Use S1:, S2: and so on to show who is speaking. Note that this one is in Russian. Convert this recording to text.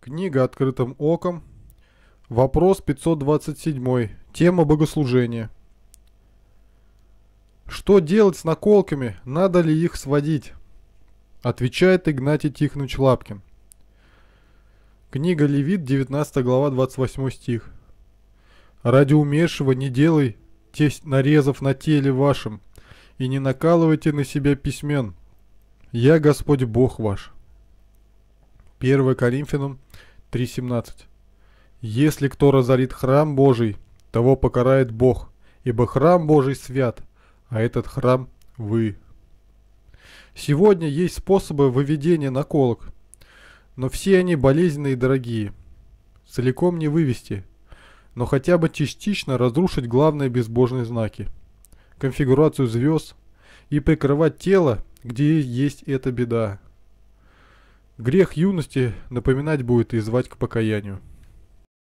S1: Книга «Открытым оком». Вопрос 527. Тема богослужения. Что делать с наколками? Надо ли их сводить? Отвечает Игнатий Тихонович Лапкин. Книга Левит, 19 глава, 28 стих. «Ради умершего не делай тесть нарезов на теле вашем, и не накалывайте на себя письмен. Я Господь Бог ваш». 1 Коринфянам 3.17. «Если кто разорит храм Божий, того покарает Бог, ибо храм Божий свят, а этот храм вы». Сегодня есть способы выведения наколок, но все они болезненные и дорогие. Целиком не вывести, но хотя бы частично разрушить главные безбожные знаки, конфигурацию звезд и прикрывать тело, где есть эта беда, Грех юности напоминать будет и звать к покаянию.